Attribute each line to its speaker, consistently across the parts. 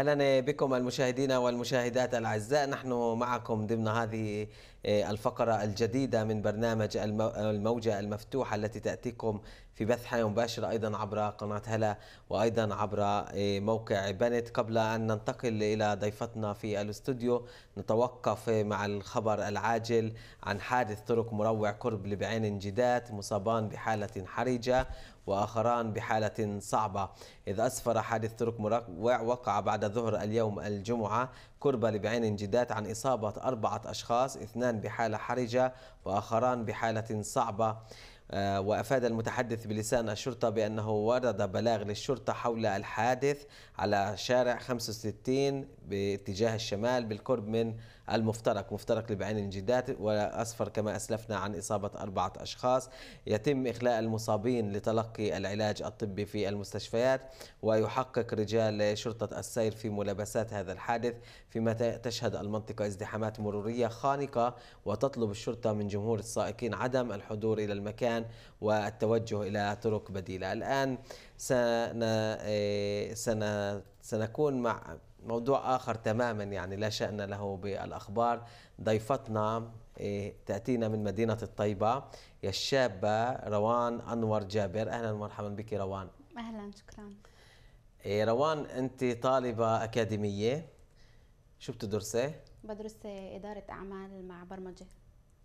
Speaker 1: اهلا بكم المشاهدين والمشاهدات الاعزاء نحن معكم ضمن هذه آه، الفقره الجديده من برنامج الموجه المفتوحه التي تاتيكم في بث حياه مباشره ايضا عبر قناه هلا وايضا عبر آه، موقع بنت قبل ان ننتقل الى ضيفتنا في الاستوديو نتوقف مع الخبر العاجل عن حادث طرق مروع قرب لبعين جدات مصابان بحاله حرجه وآخران بحالة صعبة إذ أسفر حادث ترك مروع وقع بعد ظهر اليوم الجمعة قرب لبعين جدات عن إصابة أربعة أشخاص اثنان بحالة حرجة وآخران بحالة صعبة آه، وأفاد المتحدث بلسان الشرطة بأنه ورد بلاغ للشرطة حول الحادث على شارع 65 باتجاه الشمال بالقرب من المفترق مفترق لبعين الجدات وأسفر كما أسلفنا عن إصابة أربعة أشخاص يتم إخلاء المصابين لتلقي العلاج الطبي في المستشفيات ويحقق رجال شرطة السير في ملابسات هذا الحادث فيما تشهد المنطقة ازدحامات مرورية خانقة وتطلب الشرطة من جمهور السائقين عدم الحضور إلى المكان والتوجه إلى طرق بديلة الآن سن... إيه، سن... سنكون مع موضوع آخر تماما يعني لا شأن له بالأخبار ضيفتنا نعم، إيه، تأتينا من مدينة الطيبة يا الشابة روان أنور جابر أهلا ومرحبا بك روان
Speaker 2: أهلا شكرا
Speaker 1: إيه، روان أنت طالبة أكاديمية شو بتدرسي؟
Speaker 2: بدرس إدارة أعمال مع برمجة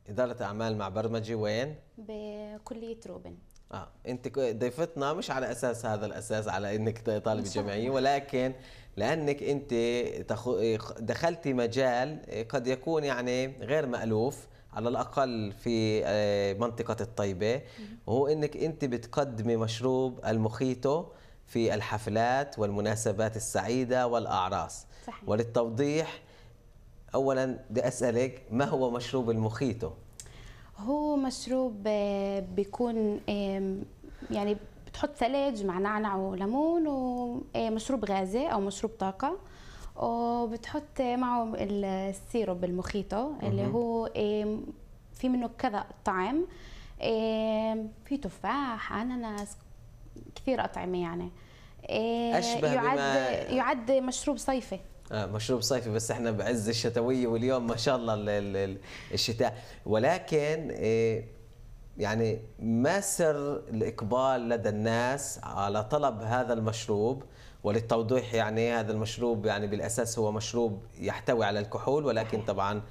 Speaker 1: إدارة أعمال مع برمجة وين؟
Speaker 2: بكلية روبن
Speaker 1: اه انت ضيفتنا مش على اساس هذا الاساس على انك طالبه جامعيه ولكن لانك انت دخلتي مجال قد يكون يعني غير مالوف على الاقل في آه، منطقه الطيبه وهو انك انت بتقدمي مشروب المخيتو في الحفلات والمناسبات السعيده والاعراس صحيح. وللتوضيح اولا بدي اسالك ما هو مشروب المخيتو
Speaker 2: هو مشروب آه، بيكون يعني بتحط ثلج مع نعنع وليمون ومشروب غازي او مشروب طاقه وبتحط معه السيروب المخيطه اللي هو في منه كذا طعم في تفاح اناناس كثير اطعمه يعني إيه، اشبه يعد بما... يعد مشروب صيفي
Speaker 1: آه مشروب صيفي بس احنا بعز الشتويه واليوم ما شاء الله الشتاء ولكن إيه، يعني ما سر الإقبال لدى الناس على طلب هذا المشروب وللتوضيح يعني هذا المشروب يعني بالأساس هو مشروب يحتوي على الكحول ولكن طبعا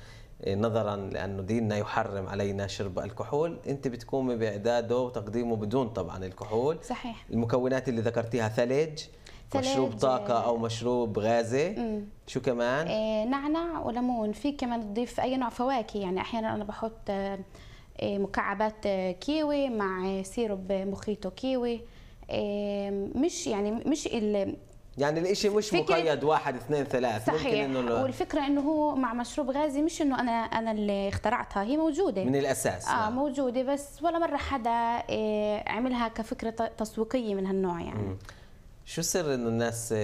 Speaker 1: نظرا لأنه ديننا يحرم علينا شرب الكحول أنت بتقومي بإعداده وتقديمه بدون طبعا الكحول صحيح المكونات اللي ذكرتيها ثلج
Speaker 2: مشروب طاقة أو
Speaker 1: مشروب غازي مم. شو كمان؟
Speaker 2: إيه، نعنع وليمون في كمان تضيف أي نوع فواكه يعني أحيانا أنا بحط آه إيه، مكعبات كيوي مع سيرب مخيتو كيوي إيه، مش يعني مش ال
Speaker 1: يعني الاشي مش مقيد واحد اثنين ثلاث صحيح. ممكن انه
Speaker 2: والفكره انه هو مع مشروب غازي مش انه انا انا اللي اخترعتها هي موجوده من الاساس اه, نعم. موجوده بس ولا مره حدا إيه، عملها كفكره تسويقيه من هالنوع يعني
Speaker 1: مم. شو سر انه الناس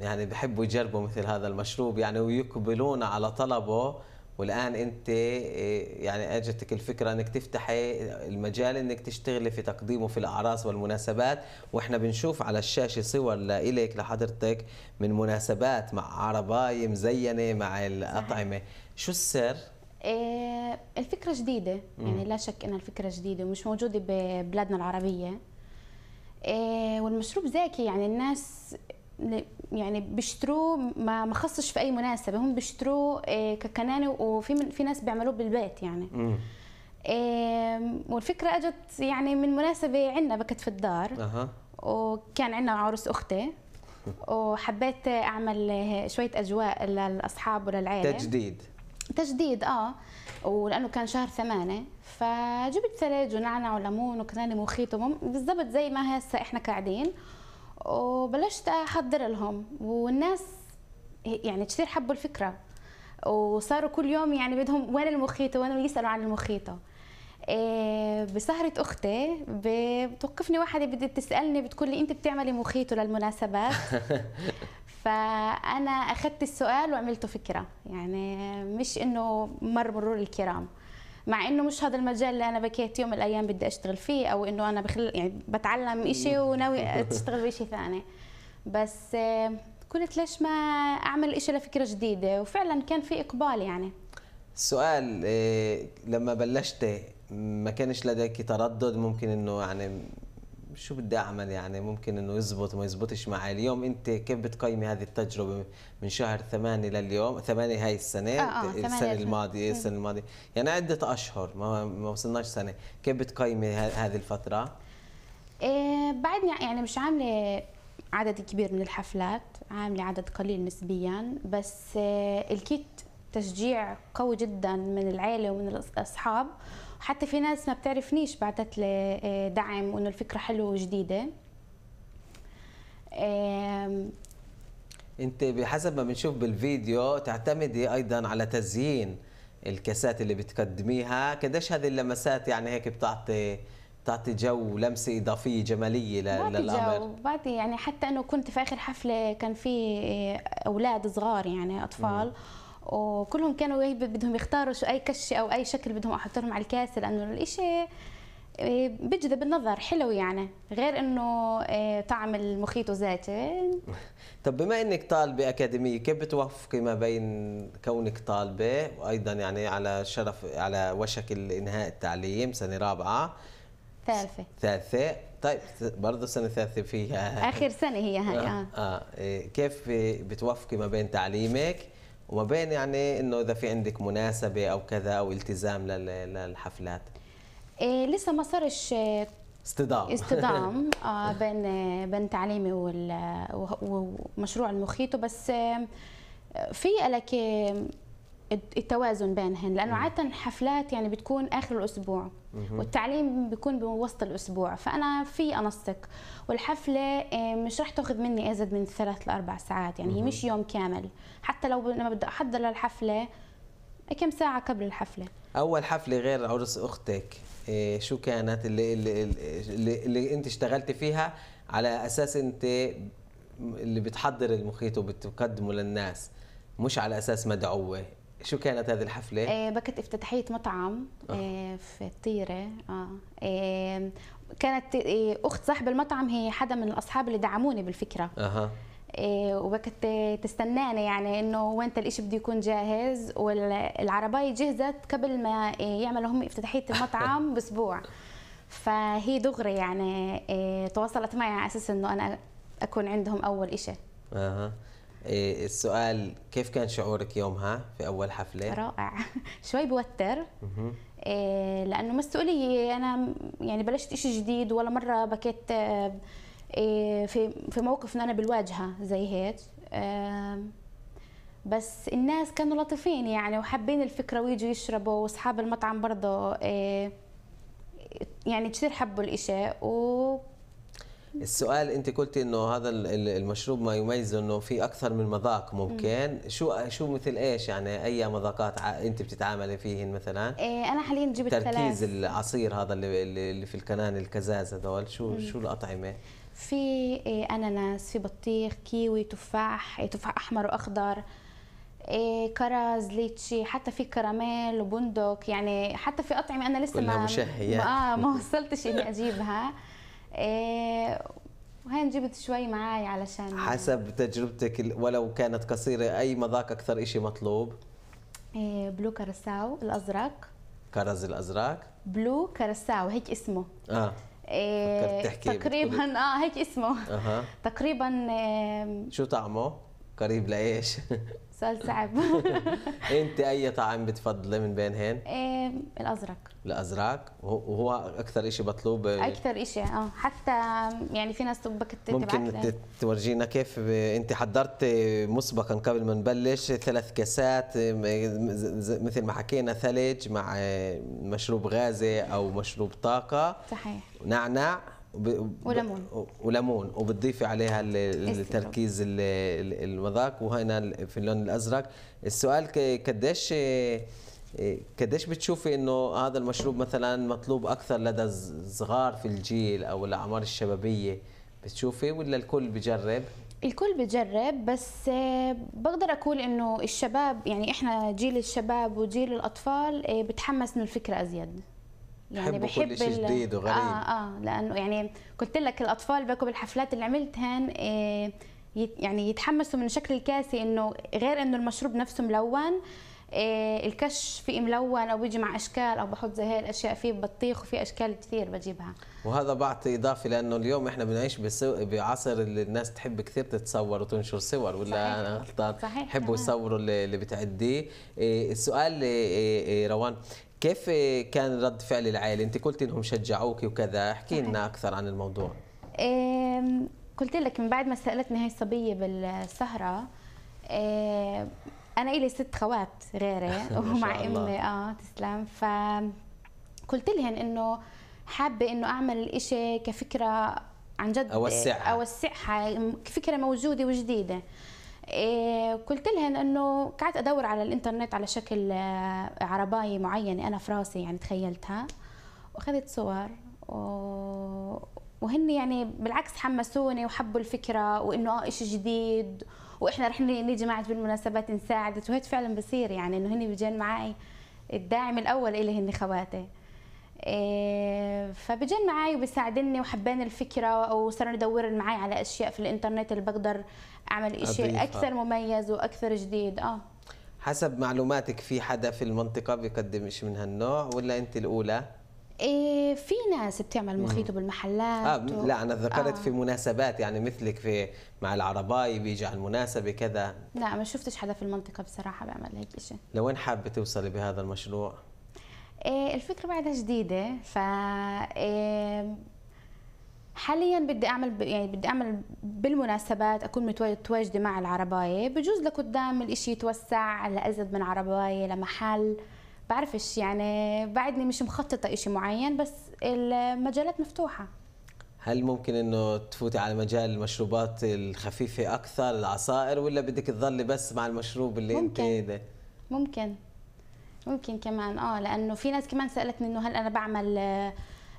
Speaker 1: يعني بحبوا يجربوا مثل هذا المشروب يعني ويقبلون على طلبه والان انت آه، يعني اجتك الفكره انك تفتحي المجال انك تشتغلي في تقديمه في الاعراس والمناسبات واحنا بنشوف على الشاشه صور لإلك لحضرتك من مناسبات مع عرباية مزينه مع الاطعمه شو السر
Speaker 2: إيه الفكره جديده يعني لا شك ان الفكره جديده ومش موجوده ببلادنا العربيه إيه والمشروب زاكي يعني الناس يعني بيشتروه ما ما خصش في اي مناسبه هم بيشتروه آه، ككنانه وفي في ناس بيعملوه بالبيت يعني مم. والفكره اجت يعني من مناسبه عندنا بكت في الدار أه. وكان عندنا عرس اختي وحبيت اعمل شويه اجواء للاصحاب وللعائله تجديد تجديد اه ولانه كان شهر ثمانية فجبت ثلج ونعنع وليمون وكنانه وخيط بالضبط زي ما هسه احنا قاعدين وبلشت احضر لهم والناس يعني كثير حبوا الفكره وصاروا كل يوم يعني بدهم وين المخيطه وين يسالوا عن المخيطه إيه، بسهرة أختي بتوقفني واحدة بدي تسألني بتقول لي أنت بتعملي مخيطه للمناسبات فأنا أخذت السؤال وعملته فكرة يعني مش إنه مر مرور الكرام مع انه مش هذا المجال اللي انا بكيت يوم من الايام بدي اشتغل فيه او انه انا بخل يعني بتعلم شيء وناوي اشتغل بشيء ثاني بس آه، قلت ليش ما اعمل شيء لفكره جديده وفعلا كان في اقبال يعني
Speaker 1: السؤال آه، لما بلشت ما كانش لديك تردد ممكن انه يعني شو بدي اعمل يعني ممكن انه يزبط ما يزبطش معي اليوم انت كيف بتقيمي هذه التجربه من شهر ثمانية لليوم ثمانية هاي السنه آه آه السنه الماضيه السنه الماضيه يعني عده اشهر ما, ما وصلناش سنه كيف بتقيمي هذه الفتره
Speaker 2: إيه بعدني يعني مش عامله عدد كبير من الحفلات عامله عدد قليل نسبيا بس آه، الكيت تشجيع قوي جدا من العيله ومن الاصحاب حتى في ناس ما بتعرفنيش بعتت لي آه، دعم وانه الفكره حلوه وجديده
Speaker 1: انت بحسب ما بنشوف بالفيديو تعتمدي ايضا على تزيين الكاسات اللي بتقدميها قديش هذه اللمسات يعني هيك بتعطي بتعطي جو لمسه اضافيه جماليه للامر جو
Speaker 2: بعطي يعني حتى انه كنت في اخر حفله كان في آه، اولاد صغار يعني اطفال مم. وكلهم كانوا إيه، بدهم يختاروا شو اي كشه او اي شكل بدهم احط لهم على الكاسه لانه الاشي إيه، بجذب النظر حلو يعني غير انه إيه، طعم المخيط ذاته
Speaker 1: طب بما انك طالبه اكاديميه كيف بتوفقي ما بين كونك طالبه وايضا يعني على شرف على وشك انهاء التعليم سنه رابعه ثالثه ثالثه طيب برضه سنه ثالثه فيها اخر
Speaker 2: سنه هي هاي اه,
Speaker 1: آه. آه، كيف بتوفقي ما بين تعليمك وبين يعني انه اذا في عندك مناسبه او كذا او التزام للحفلات
Speaker 2: إيه لسه ما صارش
Speaker 1: اصطدام آه، استضام
Speaker 2: آه بين آه، بين تعليمي ومشروع المخيط بس في لك التوازن بينهن لانه عاده الحفلات يعني بتكون اخر الاسبوع والتعليم بيكون بوسط الاسبوع فانا في انسق والحفله آه، مش رح تاخذ مني ازيد من ثلاث لاربع ساعات يعني هي مش يوم كامل حتى لو لما بدي احضر للحفله كم ساعه قبل الحفله
Speaker 1: اول حفله غير عرس اختك آه، شو كانت اللي اللي, اللي, اللي انت اشتغلتي فيها على اساس انت اللي بتحضر المخيط وبتقدمه للناس مش على اساس مدعوه شو كانت هذه الحفلة؟ آه
Speaker 2: بكت افتتاحية مطعم آه. إيه، في الطيرة آه. آه كانت آه أخت صاحب المطعم هي حدا من الأصحاب اللي دعموني بالفكرة آه. آه وبكت تستناني يعني انه وين الاشي بده يكون جاهز والعرباية جهزت قبل ما إيه، يعملوا هم افتتاحية المطعم باسبوع فهي دغري يعني إيه، تواصلت معي على اساس انه انا اكون عندهم اول اشي
Speaker 1: اها إيه، السؤال كيف كان شعورك يومها في اول حفله رائع
Speaker 2: شوي بوتر إيه، لانه مسؤوليه انا يعني بلشت شيء جديد ولا مره بكيت إيه، في في موقف انا بالواجهه زي هيك بس الناس كانوا لطيفين يعني وحابين الفكره ويجوا يشربوا واصحاب المطعم برضه يعني كثير حبوا الاشي و
Speaker 1: السؤال انت قلتي انه هذا المشروب ما يميزه انه في اكثر من مذاق ممكن مم. شو شو مثل ايش يعني اي مذاقات انت بتتعاملي فيهن مثلا
Speaker 2: إيه انا حاليا جبت تركيز ثلاث.
Speaker 1: العصير هذا اللي, اللي في الكنان الكزاز هذول شو مم. شو الاطعمه
Speaker 2: في إيه اناناس في بطيخ كيوي تفاح إيه، تفاح احمر واخضر إيه كرز ليتشي حتى في كراميل وبندق يعني حتى في اطعمه انا لسه ما مشهيات. ما آه، وصلتش اني اجيبها آه، وهين جبت شوي معي علشان
Speaker 1: حسب تجربتك ولو كانت قصيرة أي مذاق أكثر إشي مطلوب؟
Speaker 2: آه، بلو كرساو الأزرق
Speaker 1: كرز الأزرق
Speaker 2: بلو كرساو هيك اسمه آه إيه تقريبا اه هيك اسمه أه. تقريبا إيه
Speaker 1: شو طعمه؟ قريب لايش؟ سؤال صعب انت اي طعام بتفضلي من بين هين؟
Speaker 2: ايه الازرق
Speaker 1: الازرق وهو اكثر شيء مطلوب اكثر
Speaker 2: شيء اه حتى يعني في ناس تبعت ممكن
Speaker 1: تورجينا كيف انت حضرت مسبقا قبل ما نبلش ثلاث كاسات مثل ما حكينا ثلج مع مشروب غازي او مشروب طاقه صحيح نعناع وب... وليمون وليمون وبتضيفي عليها التركيز المذاق وهنا في اللون الازرق السؤال قديش قديش بتشوفي انه هذا المشروب مثلا مطلوب اكثر لدى الصغار في الجيل او الاعمار الشبابيه بتشوفي ولا الكل بجرب
Speaker 2: الكل بجرب بس بقدر اقول انه الشباب يعني احنا جيل الشباب وجيل الاطفال بتحمس من الفكره ازيد
Speaker 1: يعني بحب كل شيء جديد وغريب اه
Speaker 2: اه لانه يعني قلت لك الاطفال باكو بالحفلات اللي عملتهن إيه، يعني يتحمسوا من شكل الكاسه انه غير انه المشروب نفسه ملون إيه، الكش فيه ملون او بيجي مع اشكال او بحط زي هاي الاشياء فيه بطيخ وفي اشكال كثير بجيبها
Speaker 1: وهذا بعطي اضافه لانه اليوم احنا بنعيش بعصر اللي الناس تحب كثير تتصور وتنشر صور ولا صحيح. انا غلطان يحبوا يصوروا اللي بتعديه إيه، السؤال روان كيف كان رد فعل العائله انت قلتي انهم شجعوك وكذا احكي لنا اكثر عن الموضوع
Speaker 2: قلت لك من بعد ما سالتني هاي الصبيه بالسهره انا إلي ست خوات غيري ومع امي اه تسلم ف قلت لهم انه حابه انه اعمل الإشي كفكره عن جد اوسعها اوسعها فكره موجوده وجديده إيه، قلت لهن انه قعدت ادور على الانترنت على شكل آه، عربايه معينه انا في راسي يعني تخيلتها واخذت صور و... وهن يعني بالعكس حمسوني وحبوا الفكره وانه اه شيء جديد واحنا رح نيجي معك بالمناسبات نساعدك وهيك فعلا بصير يعني انه هن بيجن معي الداعم الاول الي هن خواتي إيه، فبجن معي وبيساعدني وحبين الفكرة وصرنا ندور معي على أشياء في الإنترنت اللي بقدر اعمل شيء اكثر مميز واكثر جديد اه
Speaker 1: حسب معلوماتك في حدا في المنطقه بيقدم شيء من هالنوع ولا انت الاولى
Speaker 2: إيه في ناس بتعمل مخيط بالمحلات آه و... لا
Speaker 1: انا ذكرت آه. في مناسبات يعني مثلك في مع العرباي بيجي على المناسبه كذا
Speaker 2: لا ما شفتش حدا في المنطقه بصراحه بيعمل هيك شيء
Speaker 1: لوين حابه توصلي بهذا المشروع
Speaker 2: إيه الفكره بعدها جديده ف إيه حاليا بدي اعمل ب... يعني بدي اعمل بالمناسبات اكون متواجده مع العربايه بجوز لقدام الاشي يتوسع لازيد من عربايه لمحل بعرفش يعني بعدني مش مخططه اشي معين بس المجالات مفتوحه
Speaker 1: هل ممكن انه تفوتي على مجال المشروبات الخفيفه اكثر العصائر ولا بدك تظلي بس مع المشروب اللي ممكن. انت ده؟
Speaker 2: ممكن ممكن كمان اه لانه في ناس كمان سالتني انه هل انا بعمل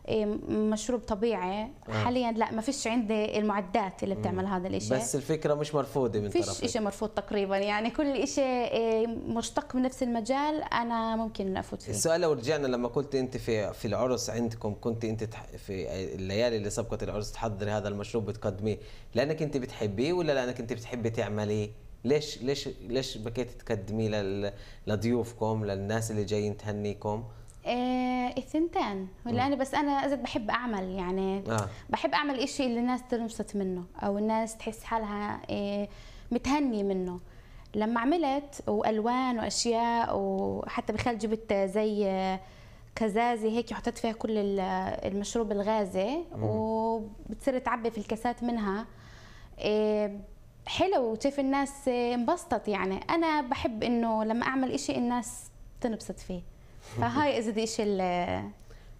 Speaker 2: إيه، مشروب طبيعي آه. حاليا لا ما فيش عندي المعدات اللي بتعمل مم. هذا الشيء بس
Speaker 1: الفكره مش مرفوضه من فيش شيء
Speaker 2: مرفوض تقريبا يعني كل شيء إيه، مشتق من نفس المجال انا ممكن افوت فيه
Speaker 1: السؤال لو رجعنا لما كنت انت في في العرس عندكم كنت انت في الليالي اللي سبقت العرس تحضري هذا المشروب بتقدميه لانك انت بتحبيه ولا لانك انت بتحبي تعمليه ليش ليش ليش بكيت تقدميه لضيوفكم للناس اللي جايين تهنيكم
Speaker 2: إيه ولا آه. انا بس انا زد بحب اعمل يعني آه. بحب اعمل إشي اللي الناس تنبسط منه او الناس تحس حالها إيه، متهني منه لما عملت والوان واشياء وحتى بخال جبت زي كزازه هيك حطيت فيها كل المشروب الغازي وبتصير تعبي في الكاسات منها إيه، حلو وكيف الناس انبسطت يعني انا بحب انه لما اعمل إشي الناس تنبسط فيه فهاي اذا بدي الشيء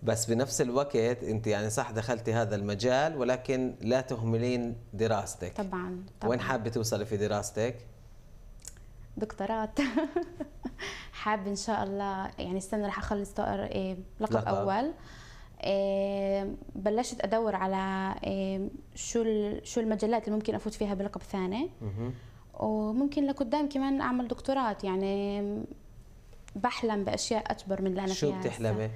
Speaker 1: بس بنفس الوقت انت يعني صح دخلتي هذا المجال ولكن لا تهملين دراستك
Speaker 2: طبعا, طبعاً. وين
Speaker 1: حابه توصلي في دراستك
Speaker 2: دكتورات حابه ان شاء الله يعني استنى رح اخلص طائر إيه لقب, لقب اول إيه بلشت ادور على إيه شو شو المجالات اللي ممكن افوت فيها بلقب ثاني وممكن لقدام كمان اعمل دكتورات يعني بحلم باشياء اكبر من اللي انا شو فيها شو بتحلمي؟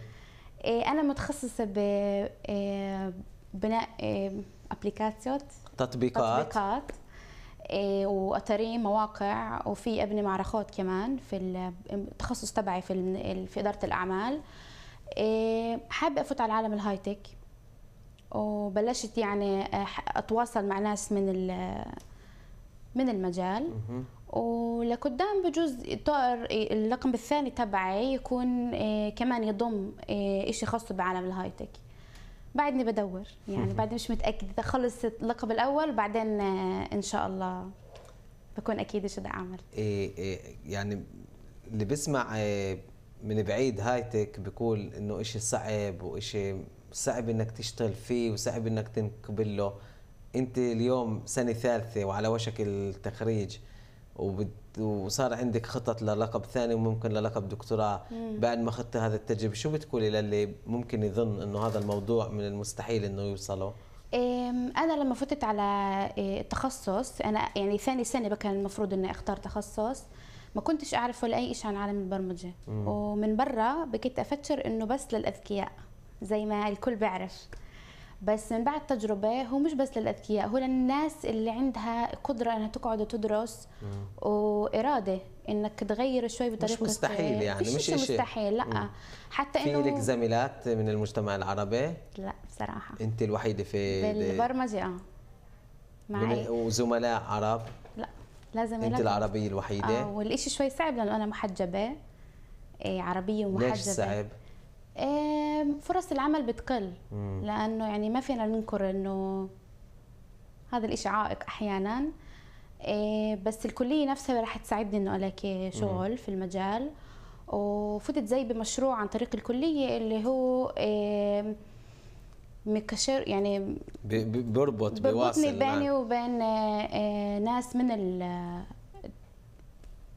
Speaker 2: إيه انا متخصصه ب إيه، بناء ابلكاسيوت
Speaker 1: تطبيقات تطبيقات
Speaker 2: إيه واتاريه مواقع وفي ابني معرخات كمان في التخصص تبعي في في اداره الاعمال إيه حابه افوت على عالم الهاي تك وبلشت يعني اتواصل مع ناس من من المجال ولقدام بجوز طائر إيه، الرقم الثاني تبعي يكون إيه، كمان يضم إيه، شيء خاص بعالم الهايتك بعدني بدور يعني بعدني مش متاكده خلص اللقب الاول بعدين ان شاء الله بكون اكيد شو بدي اعمل
Speaker 1: إيه إيه يعني اللي بيسمع من بعيد هايتك بيقول انه إشي صعب وإشي صعب انك تشتغل فيه وصعب انك تنقبل له انت اليوم سنه ثالثه وعلى وشك التخريج وصار عندك خطط للقب ثاني وممكن للقب دكتوراه بعد ما اخذت هذا التجربه شو بتقولي للي ممكن يظن انه هذا الموضوع من المستحيل انه يوصله
Speaker 2: انا لما فتت على إيه، التخصص انا يعني ثاني سنه كان المفروض اني اختار تخصص ما كنتش اعرف ولا اي شيء عن عالم البرمجه مم. ومن برا بكيت افكر انه بس للاذكياء زي ما الكل بيعرف بس من بعد تجربه هو مش بس للاذكياء هو للناس اللي عندها قدره انها تقعد وتدرس واراده انك تغير شوي بطريقه مش مستحيل يعني مش, مش شيء مستحيل لا مم. حتى انه في لك
Speaker 1: زميلات من المجتمع العربي
Speaker 2: لا بصراحه
Speaker 1: انت الوحيده في بالبرمجه
Speaker 2: اه معي
Speaker 1: وزملاء عرب
Speaker 2: لا لازم انت العربيه
Speaker 1: الوحيده اه
Speaker 2: والشيء شوي صعب لانه انا محجبه إيه، عربيه ومحجبه ليش صعب فرص العمل بتقل لانه يعني ما فينا ننكر انه هذا الإشي عائق احيانا آه، بس الكليه نفسها راح تساعدني انه الاقي شغل في المجال وفتت زي بمشروع عن طريق الكليه اللي هو مكشر يعني
Speaker 1: بيربط بيواصل نعم. بيني
Speaker 2: وبين آه، آه، ناس من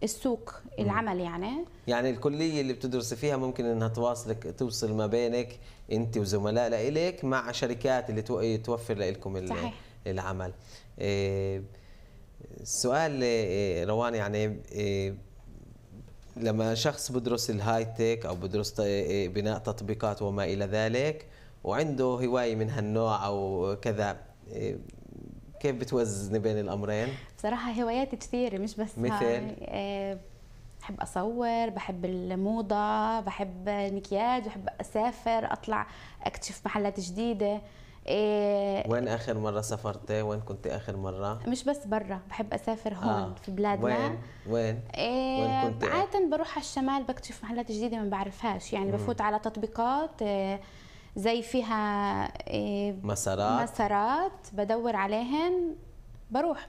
Speaker 2: السوق العمل يعني
Speaker 1: يعني الكليه اللي بتدرسي فيها ممكن انها تواصلك توصل ما بينك انت وزملاء لإلك مع شركات اللي توفر لكم صحيح. العمل السؤال إيه، إيه، روان يعني إيه، لما شخص بدرس الهاي تيك او بدرس بناء تطبيقات وما الى ذلك وعنده هوايه من هالنوع او كذا كيف بتوزني بين الامرين؟
Speaker 2: بصراحه هواياتي كثيره مش بس مثل آه، بحب اصور بحب الموضه بحب المكياج بحب اسافر اطلع اكتشف محلات جديده إيه
Speaker 1: وين اخر مره سافرتي وين كنت اخر مره
Speaker 2: مش بس برا بحب اسافر هون آه. في بلادنا وين وين إيه وين كنت عاده بروح على الشمال بكتشف محلات جديده ما بعرفهاش يعني مم. بفوت على تطبيقات إيه زي فيها آه،
Speaker 1: مسارات
Speaker 2: مسارات بدور عليهن بروح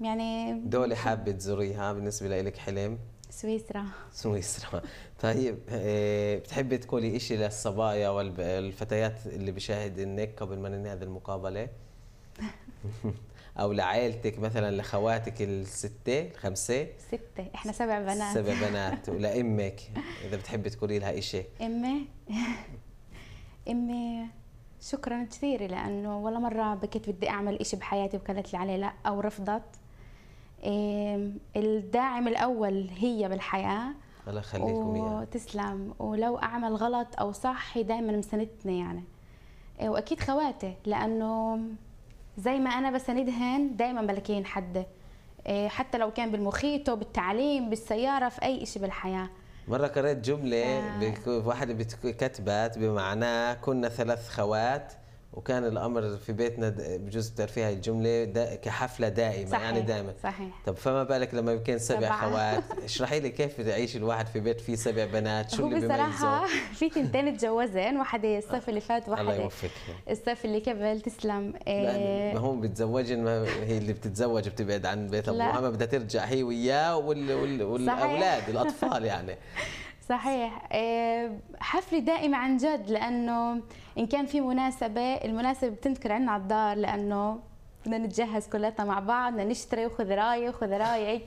Speaker 2: يعني
Speaker 1: دولة حابة تزوريها بالنسبة لك حلم؟ سويسرا سويسرا طيب آه، بتحبي تقولي شيء للصبايا والفتيات اللي بشاهد انك قبل ما ننهي هذه المقابلة؟ او لعائلتك مثلا لخواتك الستة الخمسة
Speaker 2: ستة احنا سبع بنات سبع بنات
Speaker 1: ولامك اذا بتحبي تقولي لها شيء
Speaker 2: امي امي شكرا كثير لانه والله مره بكيت بدي اعمل إشي بحياتي وقالت لي عليه لا او رفضت الداعم الاول هي بالحياه
Speaker 1: الله يخليكم اياها
Speaker 2: وتسلم ولو اعمل غلط او صح هي دائما مساندتني يعني إيه، واكيد خواتي لانه زي ما انا بساندهن دائما بلاقيهن حد إيه، حتى لو كان بالمخيط بالتعليم بالسياره في اي شيء بالحياه
Speaker 1: مرة قريت جملة آه. واحدة كتبت بمعناه كنا ثلاث خوات وكان الامر في بيتنا بجوز بتعرفي هاي الجمله دا كحفله دائمه يعني صحيح. يعني دائما صحيح طب فما بالك لما كان سبع خوات اشرحي لي كيف يعيش الواحد في بيت فيه سبع بنات شو اللي بصراحه
Speaker 2: في تنتين تجوزن واحده الصيف اللي فات وواحده الله يوفقك الصيف اللي قبل تسلم آه، ما
Speaker 1: هم بتزوجن ما هي اللي بتتزوج بتبعد عن بيت ابوها ما بدها ترجع هي وياه وال... وال... والاولاد الاطفال يعني
Speaker 2: صحيح آه، حفلة دائمة عن جد لأنه إن كان في مناسبة المناسبة بتنذكر عنا على الدار لأنه بدنا نتجهز كلاتنا مع بعض بدنا نشتري وخذ رايي وخذ رايك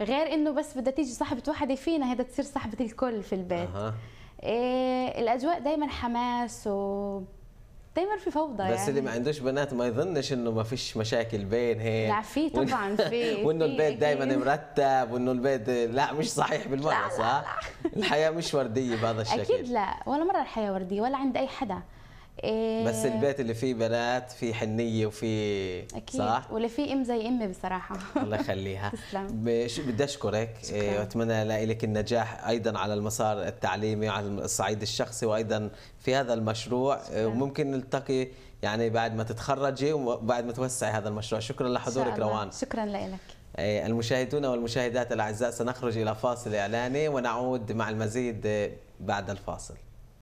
Speaker 2: غير انه بس بدها تيجي صاحبه وحده فينا هيدا تصير صاحبه الكل في البيت أه. إيه الاجواء دائما حماس و دايما في فوضى بس يعني بس اللي ما
Speaker 1: عندوش بنات ما يظنش انه ما فيش مشاكل بين هيك لا في طبعا في وانه البيت إيه؟ دايما مرتب وانه البيت لا مش صحيح بالمره صح؟ الحياه مش ورديه بهذا الشكل اكيد
Speaker 2: لا ولا مره الحياه ورديه ولا عند اي حدا إيه بس البيت
Speaker 1: اللي فيه بنات فيه حنيه صح اكيد صح؟
Speaker 2: واللي فيه ام زي امي بصراحه
Speaker 1: الله يخليها بدي اشكرك إيه واتمنى لك النجاح ايضا على المسار التعليمي وعلى الصعيد الشخصي وايضا في هذا المشروع إيه، شكرا. وممكن نلتقي يعني بعد ما تتخرجي وبعد ما توسعي هذا المشروع شكرا لحضورك روان شكرا لك إيه، المشاهدون والمشاهدات الاعزاء سنخرج الى فاصل اعلاني ونعود مع المزيد بعد الفاصل